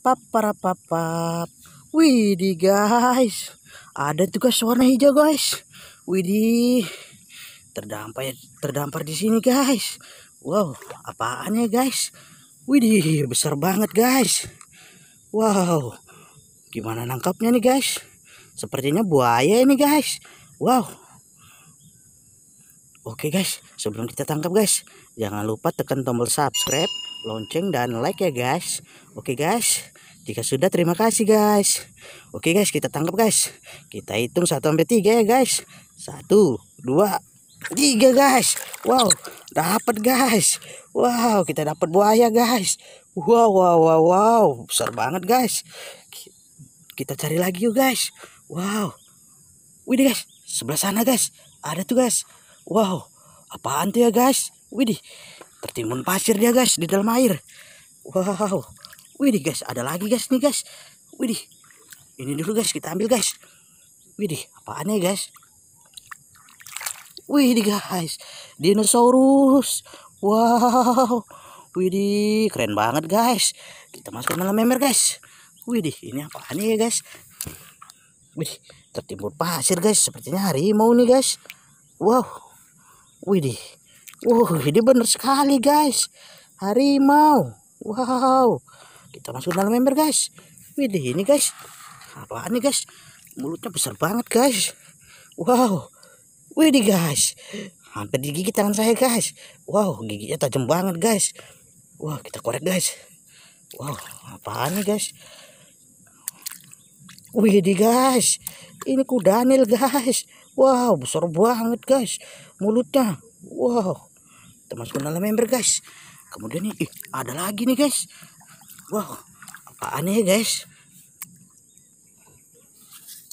pap para pap pap widih guys ada tugas warna hijau guys Widi terdampar terdampar di sini guys wow apaan ya guys Widi besar banget guys wow gimana nangkapnya nih guys sepertinya buaya ini guys wow Oke guys, sebelum kita tangkap guys, jangan lupa tekan tombol subscribe, lonceng dan like ya guys. Oke guys, jika sudah terima kasih guys. Oke guys, kita tangkap guys. Kita hitung 1 sampai 3 ya guys. 1 2 3 guys. Wow, dapat guys. Wow, kita dapat buaya guys. Wow wow wow wow, besar banget guys. Kita cari lagi yuk guys. Wow. Wih guys, sebelah sana guys. Ada tuh guys. Wow, apaan tuh ya guys? Widih, tertimbun pasir dia guys di dalam air. Wow, widih guys, ada lagi guys nih guys. Widih, ini dulu guys kita ambil guys. Widih, apaan ya guys? Widih guys, dinosaurus. Wow, widih keren banget guys. Kita masuk dalam ember guys. Widih, ini apaan ya guys? Widih, tertimbun pasir guys. Sepertinya harimau nih guys. Wow, Widih. Wow, ini bener sekali guys. Harimau. Wow. Kita masuk dalam ember guys. Widih, ini guys. Apaan nih guys? Mulutnya besar banget guys. Wow. Widih guys. Hampir digigit tangan saya guys. Wow, giginya tajam banget guys. Wow, kita korek guys. Wow, apaan nih guys? Widih guys. Ini nil, guys. Wow, besar banget guys. Mulutnya. Wow. Kita ke dalam member guys. Kemudian nih, eh, ada lagi nih guys. Wow, apaan ya guys?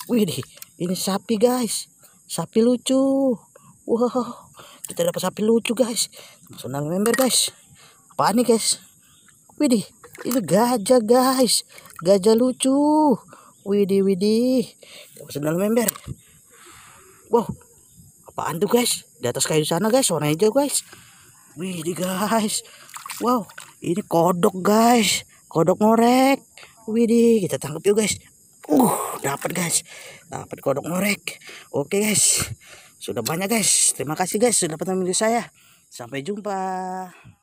Wih deh, ini sapi guys. Sapi lucu. Wow, kita dapat sapi lucu guys. Masuk dalam member guys. Apaan nih guys? Wih deh, Ini gajah guys. Gajah lucu. Widih, widih. Masuk dalam member wow apaan tuh guys di atas kayu sana guys warna hijau guys wih guys wow ini kodok guys kodok ngorek Wih kita tangkap yuk guys. Uh, dapat guys. Dapat kodok ngorek. Oke guys. Sudah banyak guys. Terima kasih guys sudah dapat video saya. Sampai jumpa.